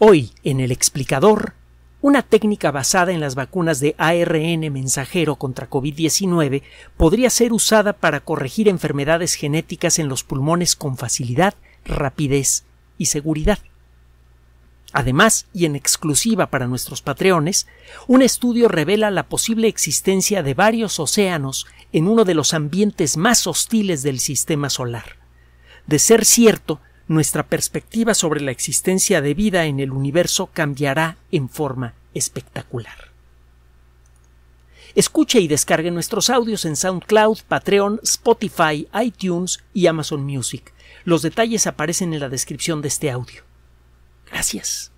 Hoy, en el explicador, una técnica basada en las vacunas de ARN mensajero contra COVID-19 podría ser usada para corregir enfermedades genéticas en los pulmones con facilidad, rapidez y seguridad. Además, y en exclusiva para nuestros patreones, un estudio revela la posible existencia de varios océanos en uno de los ambientes más hostiles del sistema solar. De ser cierto, nuestra perspectiva sobre la existencia de vida en el universo cambiará en forma espectacular. Escuche y descargue nuestros audios en SoundCloud, Patreon, Spotify, iTunes y Amazon Music. Los detalles aparecen en la descripción de este audio. Gracias.